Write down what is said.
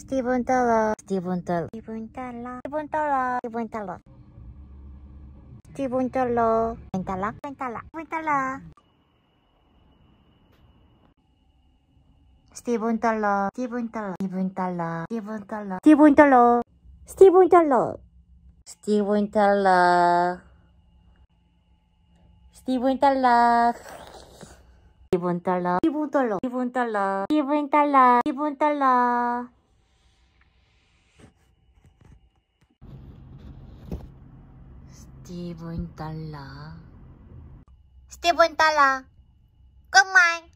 Steven Tala, Steven Tala, Steven la Steven Tyler. Steven Tala, Steven Tyler. Steven Tyler. Steven Tyler. Steven Steven Tala, Steven Steven Steven ステーブンタラステーブンタラグッマイ